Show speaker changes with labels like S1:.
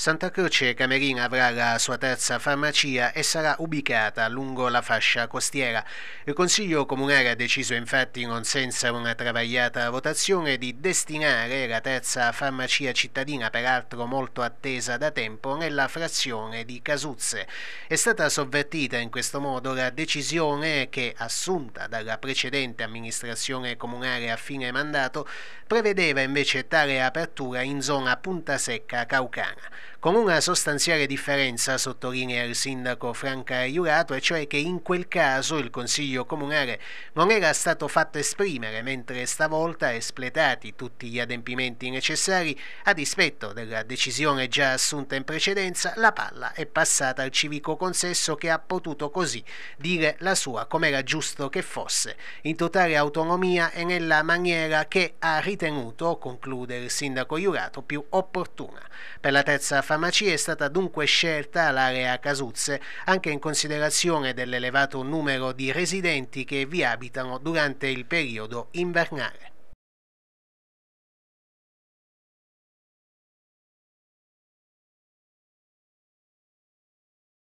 S1: Santa Croce Camerina avrà la sua terza farmacia e sarà ubicata lungo la fascia costiera. Il Consiglio Comunale ha deciso infatti, non senza una travagliata votazione, di destinare la terza farmacia cittadina, peraltro molto attesa da tempo, nella frazione di Casuzze. È stata sovvertita in questo modo la decisione che, assunta dalla precedente amministrazione comunale a fine mandato, prevedeva invece tale apertura in zona Punta Secca Caucana con una sostanziale differenza, sottolinea il sindaco Franca Iurato, e cioè che in quel caso il Consiglio Comunale non era stato fatto esprimere, mentre stavolta espletati tutti gli adempimenti necessari, a dispetto della decisione già assunta in precedenza, la palla è passata al civico consesso che ha potuto così dire la sua come era giusto che fosse, in totale autonomia e nella maniera che ha ritenuto, conclude il sindaco Iurato, più opportuna. Per la terza farmacia è stata dunque scelta l'area Casuzze anche in considerazione dell'elevato numero di residenti che vi abitano durante il periodo invernale.